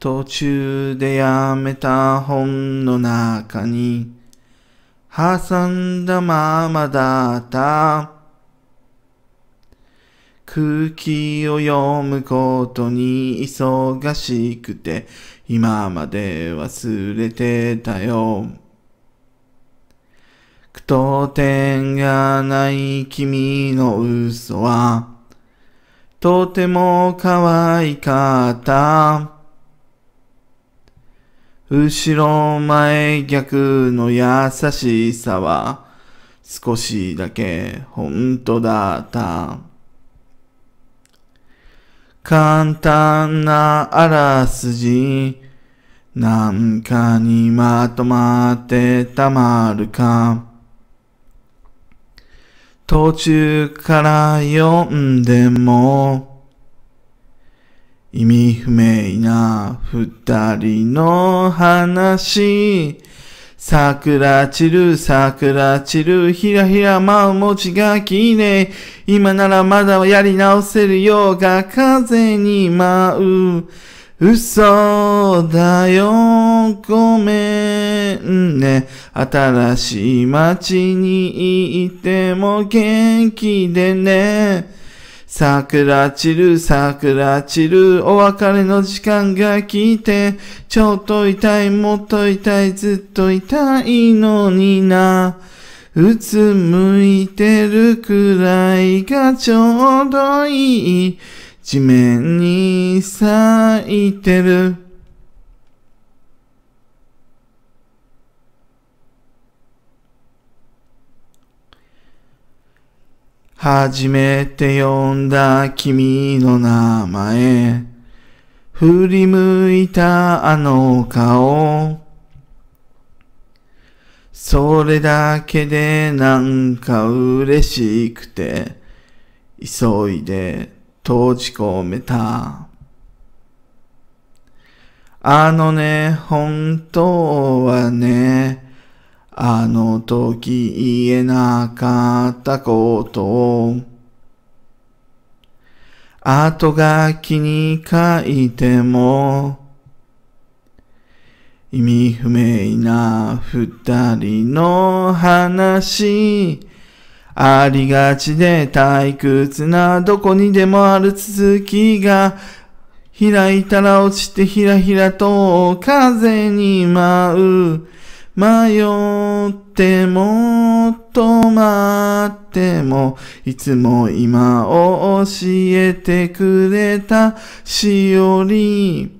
途中でやめた本の中に挟んだままだった空気を読むことに忙しくて今まで忘れてたよ句読点がない君の嘘はとても可愛かった後ろ前逆の優しさは少しだけ本当だった。簡単なあらすじなんかにまとまってたまるか。途中から読んでも意味不明な二人の話。桜散る、桜散る、ひらひら舞う文字が綺麗。今ならまだやり直せるようが風に舞う。嘘だよ、ごめんね。新しい街に行っても元気でね。桜散る桜散るお別れの時間が来てちょっと痛いもっと痛いずっと痛いのになうつむいてるくらいがちょうどいい地面に咲いてる初めて呼んだ君の名前。振り向いたあの顔。それだけでなんか嬉しくて、急いで閉じ込めた。あのね、本当はね、あの時言えなかったことを、後書きに書いても、意味不明な二人の話、ありがちで退屈などこにでもある続きが、開いたら落ちてひらひらと風に舞う。迷っても止まってもいつも今を教えてくれたしおり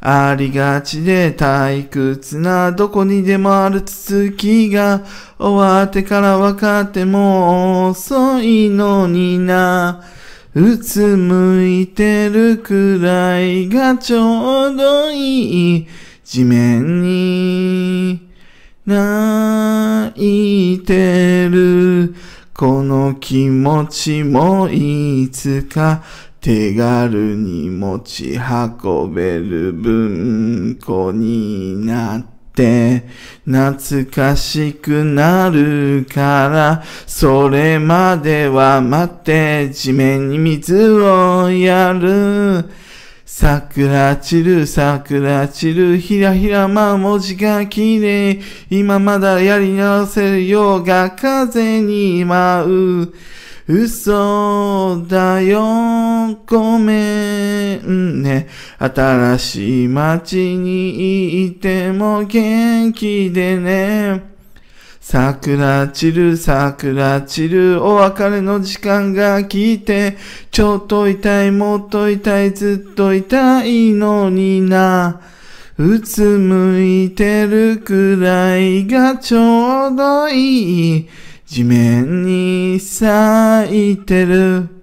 ありがちで退屈などこにでもある続きが終わってから分かっても遅いのになうつむいてるくらいがちょうどいい地面に泣いてる。この気持ちもいつか手軽に持ち運べる文庫になって、懐かしくなるから、それまでは待って地面に水をやる。桜散る、桜散る、ひらひらま文字が綺麗。今まだやり直せるようが風に舞う。嘘だよ、ごめんね。新しい街に行っても元気でね。桜散る桜散るお別れの時間が来てちょっと痛いもっと痛いずっと痛いのになうつむいてるくらいがちょうどいい地面に咲いてる